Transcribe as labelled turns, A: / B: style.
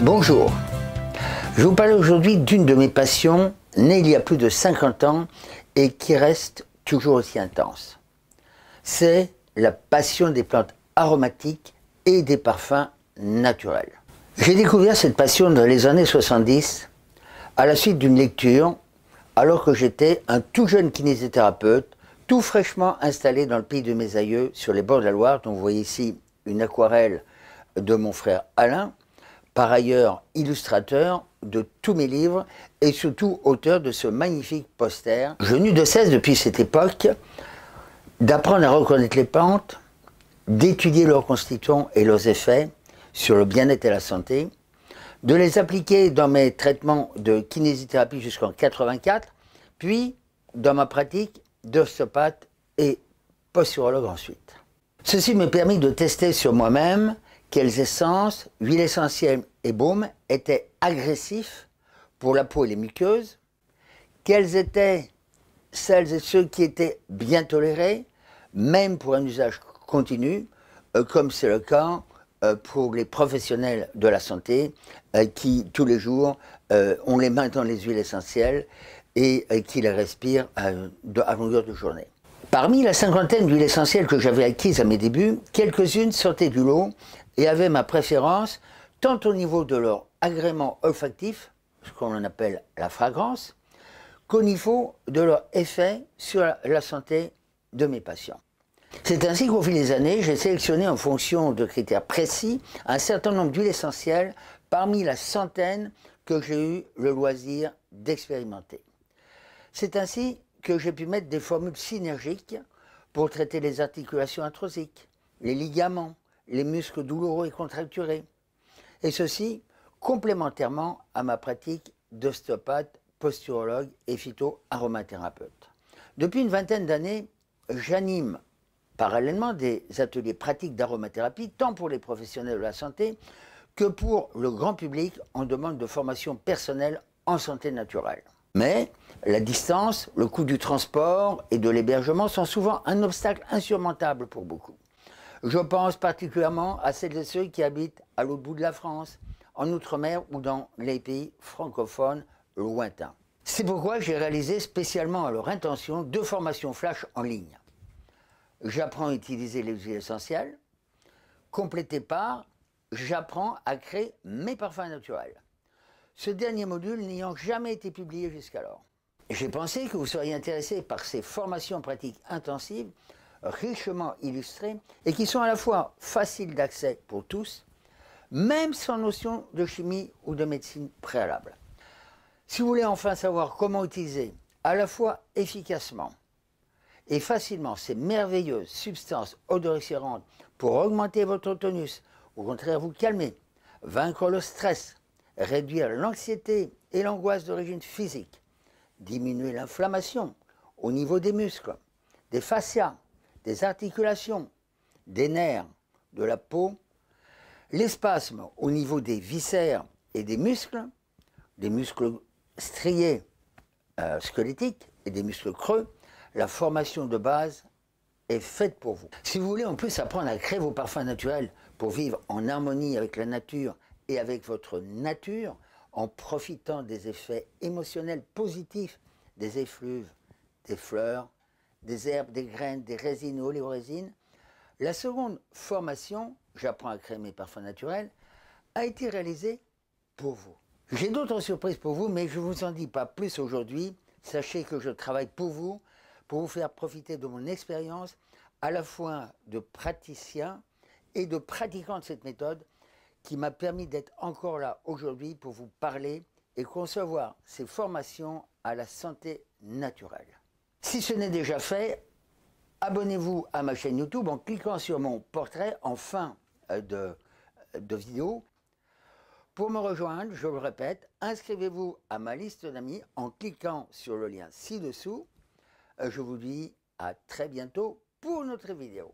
A: Bonjour, je vous parle aujourd'hui d'une de mes passions née il y a plus de 50 ans et qui reste toujours aussi intense. C'est la passion des plantes aromatiques et des parfums naturels. J'ai découvert cette passion dans les années 70 à la suite d'une lecture alors que j'étais un tout jeune kinésithérapeute tout fraîchement installé dans le pays de mes aïeux sur les bords de la Loire dont vous voyez ici une aquarelle de mon frère Alain par ailleurs illustrateur de tous mes livres et surtout auteur de ce magnifique poster. Je n'eus de cesse depuis cette époque d'apprendre à reconnaître les pentes, d'étudier leurs constituants et leurs effets sur le bien-être et la santé, de les appliquer dans mes traitements de kinésithérapie jusqu'en 84, puis dans ma pratique d'ostéopathe et posturologue ensuite. Ceci me permet de tester sur moi-même quelles essences, huiles essentielles et baumes étaient agressifs pour la peau et les muqueuses, qu'elles étaient celles et ceux qui étaient bien tolérés, même pour un usage continu, euh, comme c'est le cas euh, pour les professionnels de la santé euh, qui, tous les jours, ont les mains dans les huiles essentielles et qui les respirent à longueur de journée. Parmi la cinquantaine d'huiles essentielles que j'avais acquises à mes débuts, quelques-unes sortaient du lot et avaient ma préférence tant au niveau de leur agrément olfactif, ce qu'on appelle la fragrance, qu'au niveau de leur effet sur la santé de mes patients. C'est ainsi qu'au fil des années, j'ai sélectionné en fonction de critères précis un certain nombre d'huiles essentielles parmi la centaine que j'ai eu le loisir d'expérimenter. C'est ainsi que j'ai pu mettre des formules synergiques pour traiter les articulations arthrosiques, les ligaments, les muscles douloureux et contracturés, et ceci complémentairement à ma pratique d'ostéopathe, posturologue et phyto-aromathérapeute. Depuis une vingtaine d'années, j'anime parallèlement des ateliers pratiques d'aromathérapie, tant pour les professionnels de la santé que pour le grand public en demande de formation personnelle en santé naturelle. Mais la distance, le coût du transport et de l'hébergement sont souvent un obstacle insurmontable pour beaucoup. Je pense particulièrement à celles et ceux qui habitent à l'autre bout de la France, en Outre-mer ou dans les pays francophones lointains. C'est pourquoi j'ai réalisé spécialement à leur intention deux formations flash en ligne. J'apprends à utiliser les huiles essentielles, complétées par J'apprends à créer mes parfums naturels. Ce dernier module n'ayant jamais été publié jusqu'alors. J'ai pensé que vous seriez intéressé par ces formations pratiques intensives richement illustrés et qui sont à la fois faciles d'accès pour tous, même sans notion de chimie ou de médecine préalable. Si vous voulez enfin savoir comment utiliser à la fois efficacement et facilement ces merveilleuses substances odoriférantes pour augmenter votre tonus, au contraire vous calmer, vaincre le stress, réduire l'anxiété et l'angoisse d'origine physique, diminuer l'inflammation au niveau des muscles, des fascias, des articulations, des nerfs, de la peau, les spasmes au niveau des viscères et des muscles, des muscles striés euh, squelettiques et des muscles creux, la formation de base est faite pour vous. Si vous voulez en plus apprendre à créer vos parfums naturels pour vivre en harmonie avec la nature et avec votre nature, en profitant des effets émotionnels positifs des effluves, des fleurs, des herbes, des graines, des résines ou oléorésines. La seconde formation, J'apprends à créer mes parfums naturels, a été réalisée pour vous. J'ai d'autres surprises pour vous, mais je ne vous en dis pas plus aujourd'hui. Sachez que je travaille pour vous, pour vous faire profiter de mon expérience, à la fois de praticien et de pratiquant de cette méthode, qui m'a permis d'être encore là aujourd'hui pour vous parler et concevoir ces formations à la santé naturelle. Si ce n'est déjà fait, abonnez-vous à ma chaîne YouTube en cliquant sur mon portrait en fin euh, de, vidéo. Pour me rejoindre, je le répète, inscrivez-vous à ma liste d'amis en cliquant sur le lien ci-dessous. Euh, je vous dis à très bientôt pour notre vidéo.